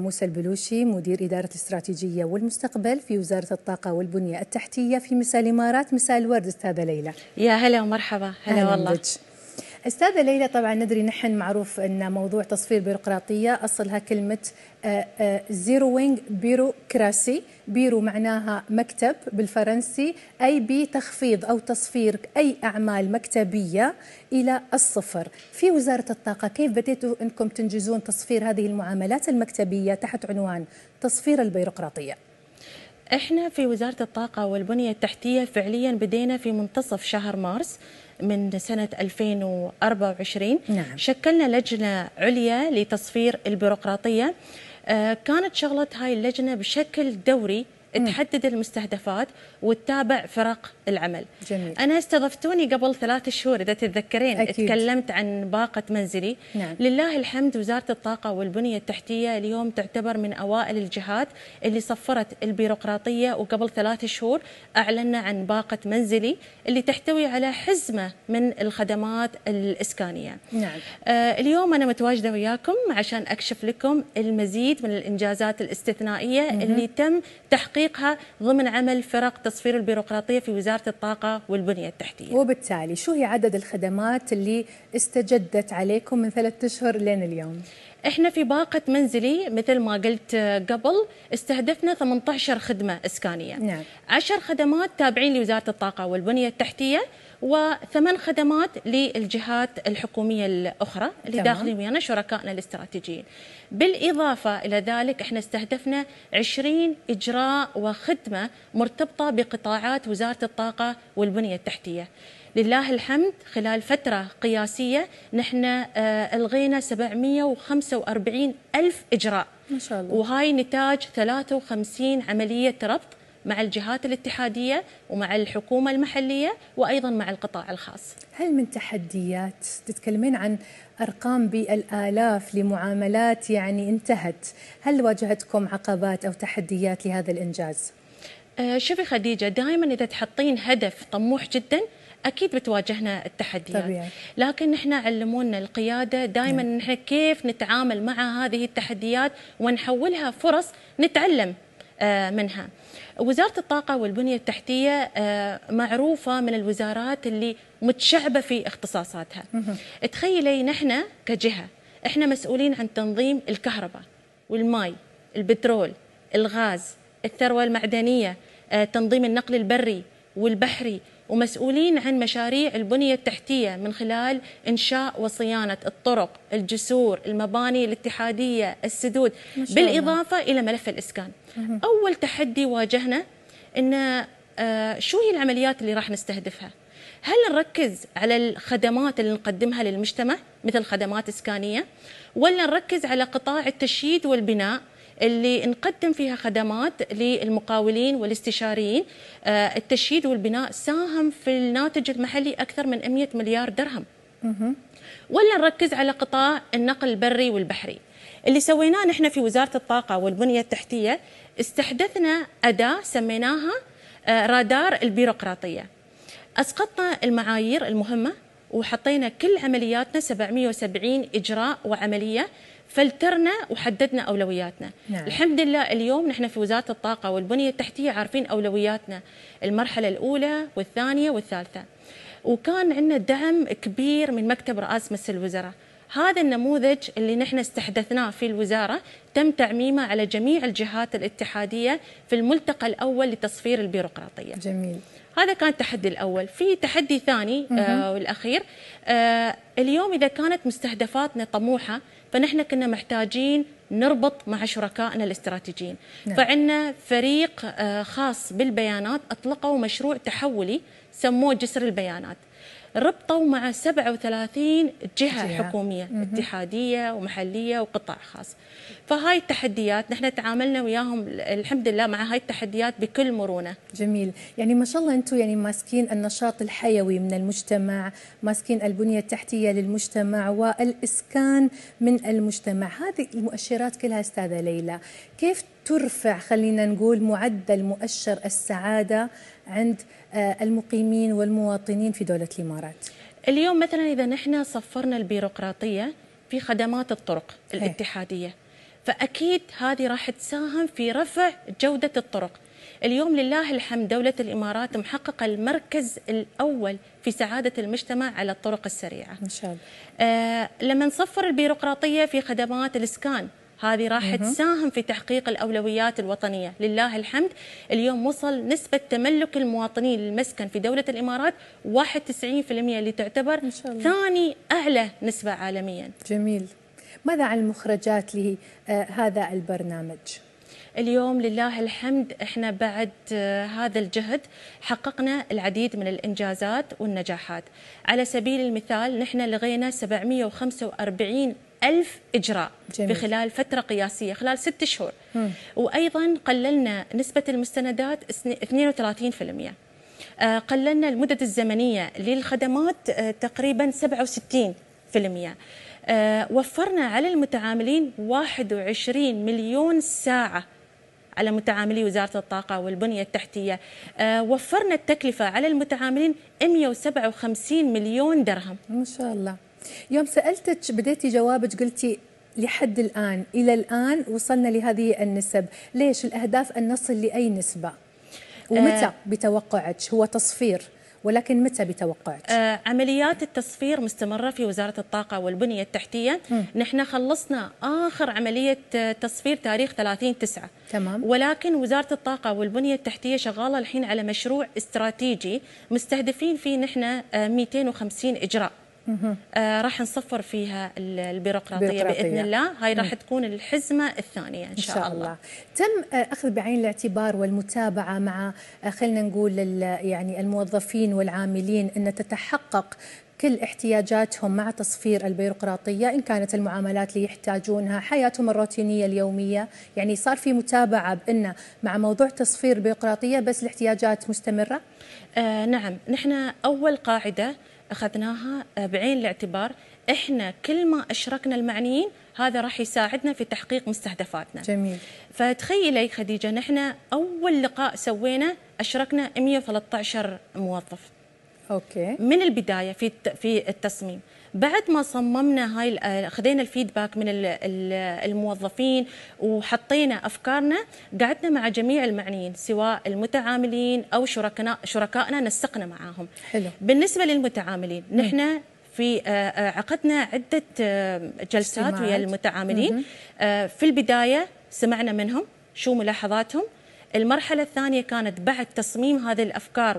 موسى البلوشي مدير إدارة الاستراتيجية والمستقبل في وزارة الطاقة والبنية التحتية في مساء الإمارات مساء الورد أستاذة ليلى يا هلا ومرحبا هلا والله بج. استاذه ليلى طبعا ندري نحن معروف ان موضوع تصفير البيروقراطيه اصلها كلمه آه، آه، زيروينج بيروكراسي بيرو معناها مكتب بالفرنسي اي بتخفيض او تصفير اي اعمال مكتبيه الى الصفر في وزاره الطاقه كيف بديتوا انكم تنجزون تصفير هذه المعاملات المكتبيه تحت عنوان تصفير البيروقراطيه احنا في وزاره الطاقه والبنيه التحتيه فعليا بدينا في منتصف شهر مارس من سنة 2024 نعم. شكلنا لجنة عليا لتصفير البيروقراطية آه، كانت شغلة هاي اللجنة بشكل دوري تحدد المستهدفات وتتابع فرق العمل جميل. أنا استضفتوني قبل ثلاث شهور إذا تتذكرين أكيد. تكلمت عن باقة منزلي نعم. لله الحمد وزارة الطاقة والبنية التحتية اليوم تعتبر من أوائل الجهات اللي صفرت البيروقراطية وقبل ثلاث شهور أعلنا عن باقة منزلي اللي تحتوي على حزمة من الخدمات الإسكانية نعم. آه اليوم أنا متواجدة وياكم عشان أكشف لكم المزيد من الإنجازات الاستثنائية مم. اللي تم تحقيق تطبيقها ضمن عمل فرق تصفير البيروقراطية في وزارة الطاقة والبنية التحتية وبالتالي شو هي عدد الخدمات اللي استجدت عليكم من ثلاث أشهر لين اليوم؟ احنا في باقة منزلي مثل ما قلت قبل استهدفنا 18 خدمة إسكانية نعم. 10 خدمات تابعين لوزارة الطاقة والبنية التحتية وثمان خدمات للجهات الحكومية الأخرى اللي داخلين ويانا شركائنا الاستراتيجيين بالإضافة إلى ذلك احنا استهدفنا 20 إجراء وخدمة مرتبطة بقطاعات وزارة الطاقة والبنية التحتية لله الحمد خلال فترة قياسية نحن آه، ألغينا 745 ألف إجراء ما شاء الله وهاي نتاج 53 عملية ربط مع الجهات الاتحادية ومع الحكومة المحلية وأيضا مع القطاع الخاص هل من تحديات تتكلمين عن أرقام بالآلاف لمعاملات يعني انتهت هل واجهتكم عقبات أو تحديات لهذا الإنجاز؟ أه، شوفي خديجة دائما إذا تحطين هدف طموح جدا اكيد بتواجهنا التحديات طبيعي. لكن نحن علمونا القياده دائما نعم. نحن كيف نتعامل مع هذه التحديات ونحولها فرص نتعلم آه، منها وزارة الطاقة والبنية التحتية آه، معروفة من الوزارات اللي متشعبة في اختصاصاتها تخيلي نحن كجهة احنا مسؤولين عن تنظيم الكهرباء والماء البترول الغاز الثروة المعدنية آه، تنظيم النقل البري والبحري ومسؤولين عن مشاريع البنية التحتية من خلال إنشاء وصيانة الطرق الجسور المباني الاتحادية السدود بالإضافة إلى ملف الإسكان أول تحدي واجهنا أن آه، شو هي العمليات اللي راح نستهدفها هل نركز على الخدمات اللي نقدمها للمجتمع مثل خدمات إسكانية ولا نركز على قطاع التشييد والبناء اللي نقدم فيها خدمات للمقاولين والاستشاريين آه، التشييد والبناء ساهم في الناتج المحلي أكثر من 100 مليار درهم ولا نركز على قطاع النقل البري والبحري اللي سويناه نحن في وزارة الطاقة والبنية التحتية استحدثنا أداة سميناها آه، رادار البيروقراطية أسقطنا المعايير المهمة وحطينا كل عملياتنا 770 إجراء وعملية فلترنا وحددنا اولوياتنا نعم. الحمد لله اليوم نحن في وزاره الطاقه والبنيه التحتيه عارفين اولوياتنا المرحله الاولى والثانيه والثالثه وكان عندنا دعم كبير من مكتب رئاسه مجلس الوزراء هذا النموذج اللي نحن استحدثناه في الوزاره تم تعميمه على جميع الجهات الاتحاديه في الملتقى الاول لتصفير البيروقراطيه جميل هذا كان التحدي الاول في تحدي ثاني آه والاخير آه اليوم اذا كانت مستهدفاتنا طموحه فنحن كنا محتاجين نربط مع شركائنا الاستراتيجيين نعم. فعندنا فريق آه خاص بالبيانات اطلقوا مشروع تحولي سموه جسر البيانات ربطوا مع 37 جهة, جهة. حكومية مم. اتحادية ومحلية وقطاع خاص فهاي التحديات نحن تعاملنا وياهم الحمد لله مع هاي التحديات بكل مرونة جميل يعني ما شاء الله أنتم يعني ماسكين النشاط الحيوي من المجتمع ماسكين البنية التحتية للمجتمع والإسكان من المجتمع هذه المؤشرات كلها أستاذة ليلى كيف ترفع خلينا نقول معدل مؤشر السعادة عند آه، المقيمين والمواطنين في دولة الإمارات؟ اليوم مثلا إذا نحن صفرنا البيروقراطية في خدمات الطرق إيه. الاتحادية فأكيد هذه راح تساهم في رفع جودة الطرق اليوم لله الحمد دولة الإمارات محققة المركز الأول في سعادة المجتمع على الطرق السريعة إن شاء الله آه لما نصفر البيروقراطية في خدمات الإسكان هذه راح تساهم في تحقيق الأولويات الوطنية لله الحمد اليوم وصل نسبة تملك المواطنين للمسكن في دولة الإمارات 91% اللي تعتبر ثاني أعلى نسبة عالميا جميل ماذا عن المخرجات لهذا آه، البرنامج؟ اليوم لله الحمد احنا بعد آه، هذا الجهد حققنا العديد من الانجازات والنجاحات على سبيل المثال نحن لغينا 745 ألف إجراء جميل. بخلال فترة قياسية خلال ست شهور وأيضا قللنا نسبة المستندات 32% آه، قللنا المدد الزمنية للخدمات آه، تقريبا 67% آه، وفرنا على المتعاملين 21 مليون ساعة على متعاملي وزارة الطاقة والبنية التحتية وفرنا التكلفة على المتعاملين 157 مليون درهم ما شاء الله يوم سالتك بديتي جوابك قلتي لحد الان الى الان وصلنا لهذه النسب ليش الاهداف ان نصل لاي نسبه ومتى آه. بتوقعك هو تصفير ولكن متى بتوقعك؟ آه عمليات التصفير مستمره في وزاره الطاقه والبنيه التحتيه، م. نحن خلصنا اخر عمليه آه، تصفير تاريخ 30 9 تمام ولكن وزاره الطاقه والبنيه التحتيه شغاله الحين على مشروع استراتيجي مستهدفين فيه نحن 250 آه، اجراء. آه راح نصفر فيها البيروقراطيه باذن الله هاي راح تكون الحزمه الثانيه ان شاء, إن شاء الله. الله تم آه، اخذ بعين الاعتبار والمتابعه مع آه، خلينا نقول يعني الموظفين والعاملين ان تتحقق كل احتياجاتهم مع تصفير البيروقراطية إن كانت المعاملات اللي يحتاجونها حياتهم الروتينية اليومية يعني صار في متابعة بأن مع موضوع تصفير البيروقراطية بس الاحتياجات مستمرة؟ آه نعم نحن أول قاعدة أخذناها آه، بعين الاعتبار إحنا كل ما أشركنا المعنيين هذا راح يساعدنا في تحقيق مستهدفاتنا جميل فتخيلي خديجة نحن أول لقاء سوينا أشركنا 113 موظف اوكي من البدايه في في التصميم بعد ما صممنا هاي اخذنا آه، الفيدباك من الموظفين وحطينا افكارنا قعدنا مع جميع المعنيين سواء المتعاملين او شركنا شركائنا نسقنا معاهم حلو بالنسبه للمتعاملين نحن في آه، آه، عقدنا عده جلسات ويا المتعاملين في البدايه سمعنا منهم شو ملاحظاتهم المرحله الثانيه كانت بعد تصميم هذه الافكار